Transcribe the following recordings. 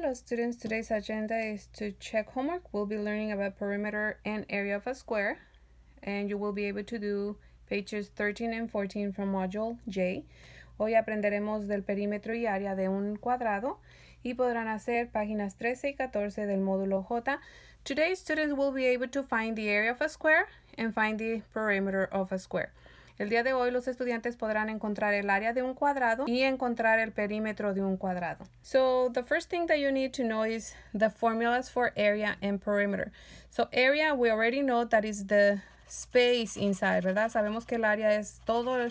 Hello students, today's agenda is to check homework. We'll be learning about perimeter and area of a square and you will be able to do pages 13 and 14 from module J. Hoy aprenderemos del perímetro y área de un cuadrado y podrán hacer páginas 13 y 14 del módulo J. Today students will be able to find the area of a square and find the perimeter of a square. El día de hoy los estudiantes podrán encontrar el área de un cuadrado y encontrar el perímetro de un cuadrado. So the first thing that you need to know is the formulas for area and perimeter. So area we already know that is the space inside, ¿verdad? Sabemos que el área es todo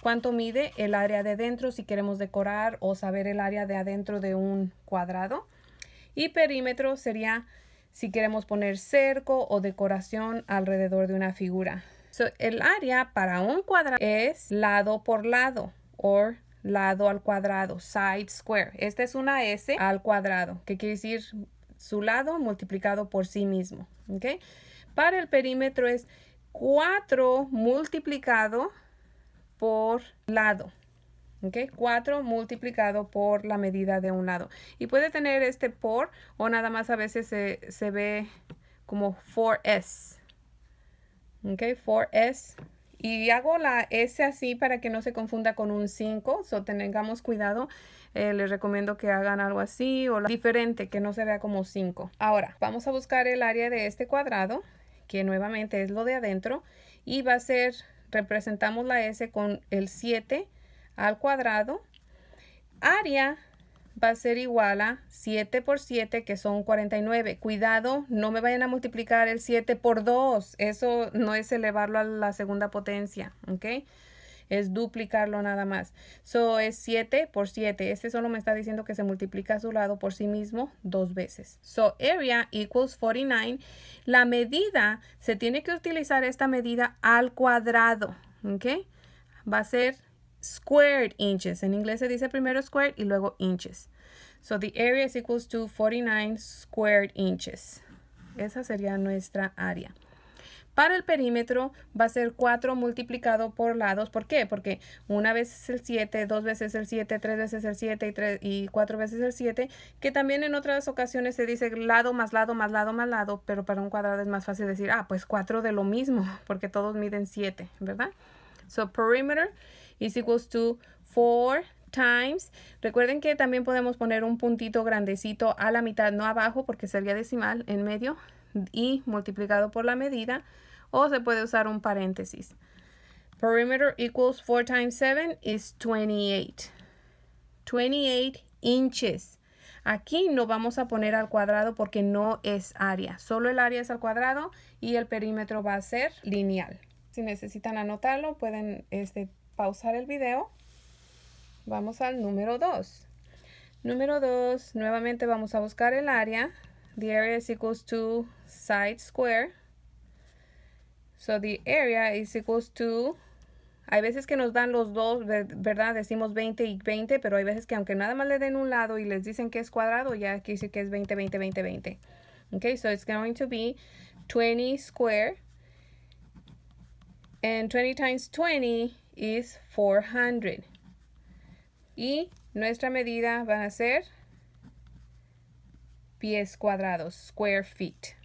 cuánto mide el área de dentro si queremos decorar o saber el área de adentro de un cuadrado. Y perímetro sería si queremos poner cerco o decoración alrededor de una figura el área para un cuadrado es lado por lado o lado al cuadrado, side square. Esta es una S al cuadrado, que quiere decir su lado multiplicado por sí mismo. Para el perímetro es 4 multiplicado por lado. ¿ok? 4 multiplicado por la medida de un lado. Y puede tener este por o nada más a veces se, se ve como 4S. Ok, 4S. Y hago la S así para que no se confunda con un 5, so tengamos cuidado. Eh, les recomiendo que hagan algo así o diferente, que no se vea como 5. Ahora, vamos a buscar el área de este cuadrado, que nuevamente es lo de adentro, y va a ser, representamos la S con el 7 al cuadrado. Área va a ser igual a 7 por 7, que son 49. Cuidado, no me vayan a multiplicar el 7 por 2. Eso no es elevarlo a la segunda potencia, ¿ok? Es duplicarlo nada más. So, es 7 por 7. Este solo me está diciendo que se multiplica a su lado por sí mismo dos veces. So, area equals 49. La medida, se tiene que utilizar esta medida al cuadrado, ¿ok? Va a ser squared inches. En inglés se dice primero squared y luego inches. So the area is equals to 49 squared inches. Esa sería nuestra área. Para el perímetro va a ser 4 multiplicado por lados. ¿Por qué? Porque una vez es el 7, dos veces el 7, tres veces el 7 y, tres, y cuatro veces el 7. Que también en otras ocasiones se dice lado más lado más lado más lado. Pero para un cuadrado es más fácil decir, ah, pues cuatro de lo mismo. Porque todos miden 7, ¿verdad? So perimeter is equals to 4 times. Recuerden que también podemos poner un puntito grandecito a la mitad, no abajo porque sería decimal, en medio y multiplicado por la medida. O se puede usar un paréntesis. Perimeter equals 4 times 7 is 28. 28 inches. Aquí no vamos a poner al cuadrado porque no es área. Solo el área es al cuadrado y el perímetro va a ser lineal. Si necesitan anotarlo, pueden este, pausar el video. Vamos al número 2. Número 2, nuevamente vamos a buscar el área. The area is equals to side square. So the area is equals to... Hay veces que nos dan los dos, ¿verdad? Decimos 20 y 20, pero hay veces que aunque nada más le den un lado y les dicen que es cuadrado, ya aquí sí que es 20, 20, 20, 20. Ok. so it's going to be 20 square. And 20 times 20 is 400. Y nuestra medida van a ser pies cuadrados, square feet.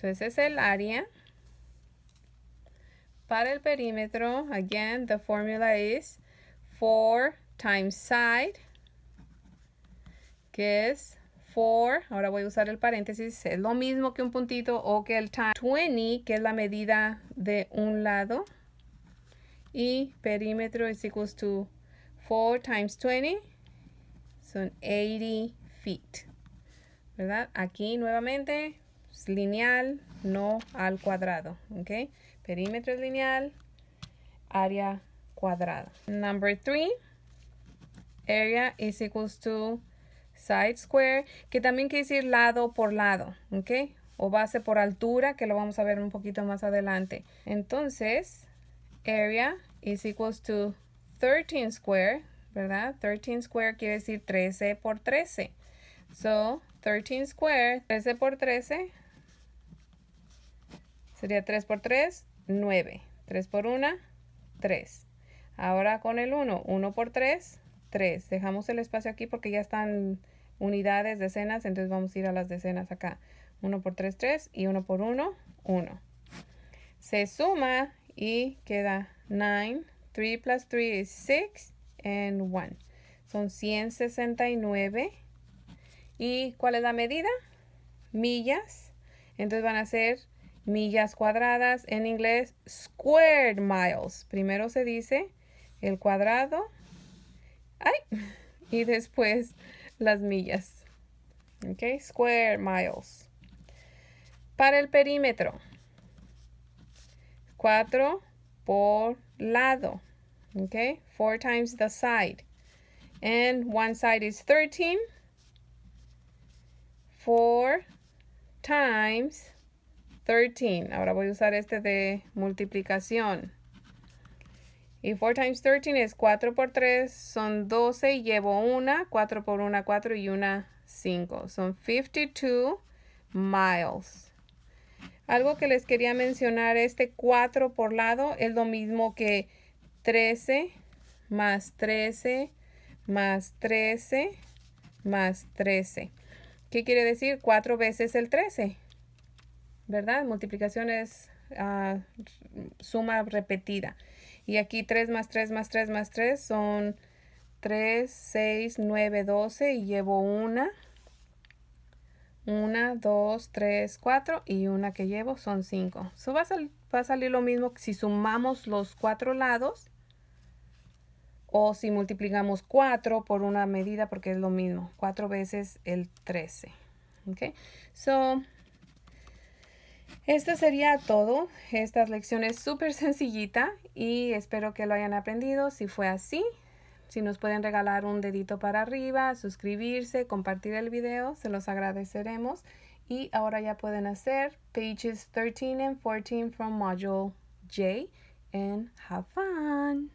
So ese es el área. Para el perímetro, again, the formula is 4 times side, que es 4, ahora voy a usar el paréntesis, es lo mismo que un puntito o que el time 20, que es la medida de un lado y perímetro es igual a 4 times 20 son 80 feet ¿verdad? aquí nuevamente es lineal no al cuadrado ok perímetro es lineal área cuadrada number 3 area is igual to side square que también quiere decir lado por lado ok o base por altura que lo vamos a ver un poquito más adelante entonces area is equals to 13 square, ¿verdad? 13 square quiere decir 13 por 13. So, 13 square, 13 por 13, sería 3 por 3, 9. 3 por 1, 3. Ahora con el 1, 1 por 3, 3. Dejamos el espacio aquí porque ya están unidades, decenas, entonces vamos a ir a las decenas acá. 1 por 3, 3 y 1 por 1, 1. Se suma y queda 9, 3 plus 3 es 6 and 1. Son 169. ¿Y cuál es la medida? Millas. Entonces van a ser millas cuadradas. En inglés, squared miles. Primero se dice el cuadrado. ¡Ay! Y después las millas. Ok, square miles. Para el perímetro. 4 por lado. Okay, 4 times the side. And one side is 13. 4 times 13. Ahora voy a usar este de multiplicación. Y 4 times 13 es 4 por 3, son 12, y llevo una, 4 por 1, 4 y una, 5. Son 52 miles. Algo que les quería mencionar, este 4 por lado es lo mismo que 13 más 13 más 13 más 13. ¿Qué quiere decir? 4 veces el 13, ¿verdad? Multiplicación es ah, suma repetida. Y aquí 3 más 3 más 3 más 3 son 3, 6, 9, 12 y llevo una. 1, 2, 3, 4 y una que llevo son 5. So va, a va a salir lo mismo si sumamos los cuatro lados o si multiplicamos 4 por una medida porque es lo mismo. cuatro veces el 13. Ok. So, esto sería todo. Esta lección es súper sencillita y espero que lo hayan aprendido. Si fue así, si nos pueden regalar un dedito para arriba, suscribirse, compartir el video, se los agradeceremos. Y ahora ya pueden hacer pages 13 and 14 from module J and have fun.